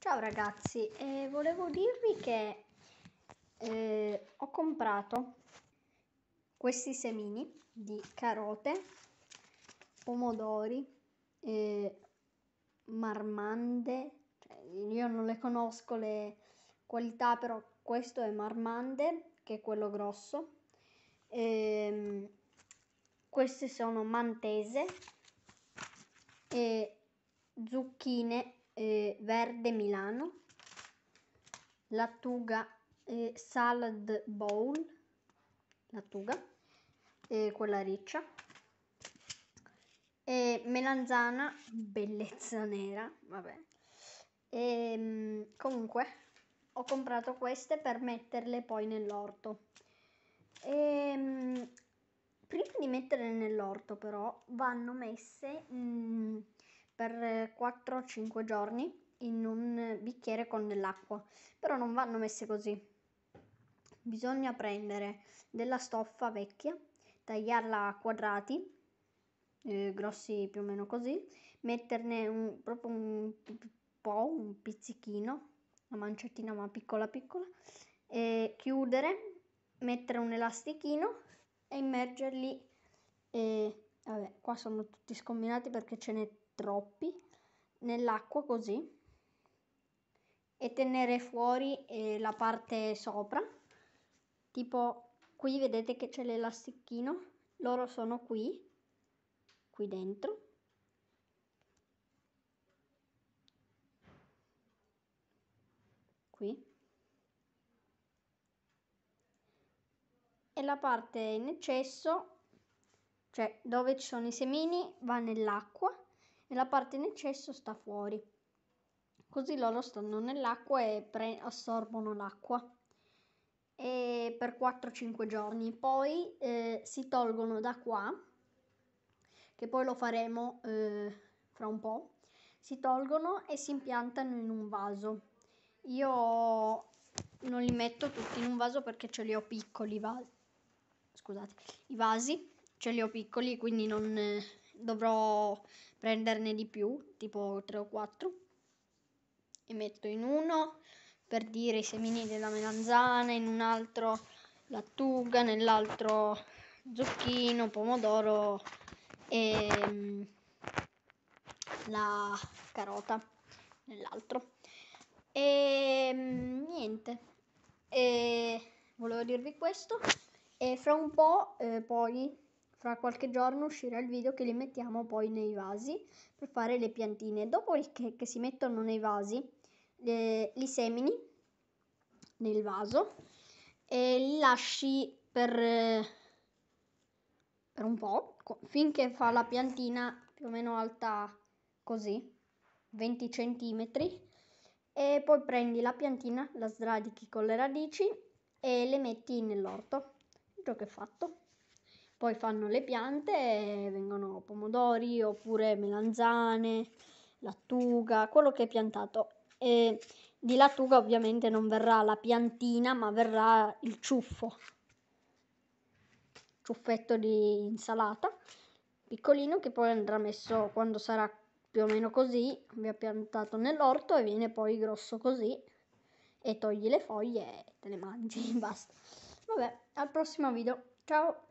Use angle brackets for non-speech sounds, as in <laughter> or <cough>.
Ciao ragazzi, eh, volevo dirvi che eh, ho comprato questi semini di carote, pomodori, eh, marmande, cioè, io non le conosco le qualità, però questo è marmande, che è quello grosso. Ehm, queste sono mantese e zucchine eh, Verde Milano, lattuga eh, Salad Bowl, lattuga, Tuga, eh, quella riccia, e Melanzana Bellezza Nera, vabbè. E, ehm, comunque ho comprato queste per metterle poi nell'orto. E, ehm, prima di metterle nell'orto però vanno messe... Mh, mm, per 4-5 eh, giorni in un bicchiere con dell'acqua, però non vanno messe così. Bisogna prendere della stoffa vecchia, tagliarla a quadrati, eh, grossi più o meno così, metterne un, proprio un po', un pizzichino, una manciatina ma piccola piccola, e chiudere, mettere un elastichino e immergerli. E, vabbè, qua sono tutti scombinati perché ce n'è troppi nell'acqua così e tenere fuori eh, la parte sopra tipo qui vedete che c'è l'elastichino loro sono qui qui dentro qui e la parte in eccesso cioè dove ci sono i semini va nell'acqua e la parte in eccesso sta fuori. Così loro stanno nell'acqua e pre- assorbono l'acqua e per 4-5 giorni. Poi eh, si tolgono da qua, che poi lo faremo eh, fra un po', si tolgono e si impiantano in un vaso. Io non li metto tutti in un vaso perché ce li ho piccoli i vasi. Scusate, i vasi ce li ho piccoli, quindi non, eh, dovrò prenderne di più, tipo 3 o 4. E metto in uno per dire i semini della melanzana, in un altro lattuga, nell'altro zucchino, pomodoro e mm, la carota nell'altro. E mm, niente. E volevo dirvi questo e fra un po' eh, poi fra qualche giorno uscirà il video che li mettiamo poi nei vasi per fare le piantine. Dopodiché che si mettono nei vasi, le, li semini nel vaso e li lasci per, per un po', finché fa la piantina più o meno alta così, 20 cm. E poi prendi la piantina, la sradichi con le radici e le metti nell'orto. Il gioco è fatto. Poi fanno le piante e vengono pomodori oppure melanzane, lattuga, quello che è piantato. E di lattuga ovviamente non verrà la piantina, ma verrà il ciuffo. Ciuffetto di insalata piccolino che poi andrà messo quando sarà più o meno così, vi ha piantato nell'orto e viene poi grosso così e togli le foglie e te le mangi, <laughs> basta. Vabbè, al prossimo video. Ciao!